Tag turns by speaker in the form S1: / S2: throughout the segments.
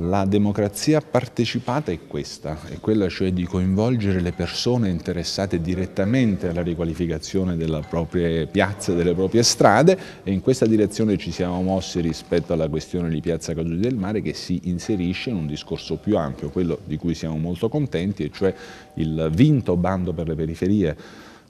S1: La democrazia partecipata è questa, è quella cioè di coinvolgere le persone interessate direttamente alla riqualificazione delle proprie piazze, delle proprie strade e in questa direzione ci siamo mossi rispetto alla questione di Piazza Caduti del Mare che si inserisce in un discorso più ampio, quello di cui siamo molto contenti, e cioè il vinto bando per le periferie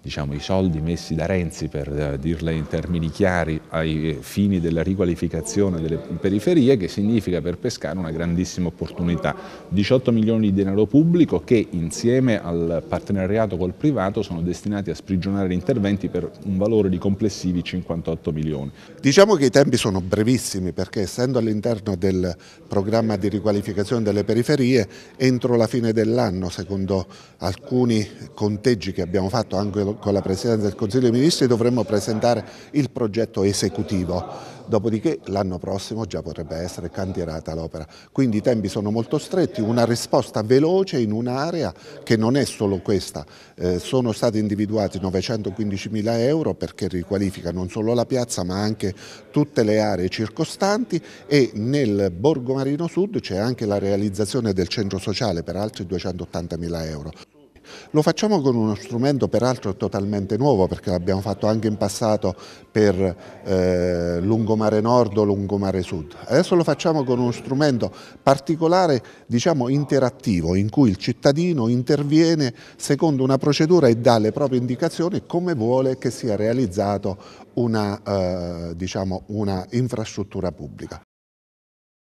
S1: diciamo, i soldi messi da Renzi, per eh, dirla in termini chiari, ai fini della riqualificazione delle periferie, che significa per Pescara una grandissima opportunità. 18 milioni di denaro pubblico che insieme al partenariato col privato sono destinati a sprigionare interventi per un valore di complessivi 58
S2: milioni. Diciamo che i tempi sono brevissimi perché essendo all'interno del programma di riqualificazione delle periferie, entro la fine dell'anno, secondo alcuni conteggi che abbiamo fatto anche con la Presidenza del Consiglio dei Ministri dovremmo presentare il progetto esecutivo, dopodiché l'anno prossimo già potrebbe essere cantierata l'opera. Quindi i tempi sono molto stretti, una risposta veloce in un'area che non è solo questa, eh, sono stati individuati 915 mila euro perché riqualifica non solo la piazza ma anche tutte le aree circostanti e nel Borgo Marino Sud c'è anche la realizzazione del centro sociale per altri 280 mila euro. Lo facciamo con uno strumento peraltro totalmente nuovo perché l'abbiamo fatto anche in passato per eh, lungomare nord o lungomare sud. Adesso lo facciamo con uno strumento particolare, diciamo interattivo, in cui il cittadino interviene secondo una procedura e dà le proprie indicazioni come vuole che sia realizzato una, eh, diciamo, una infrastruttura pubblica.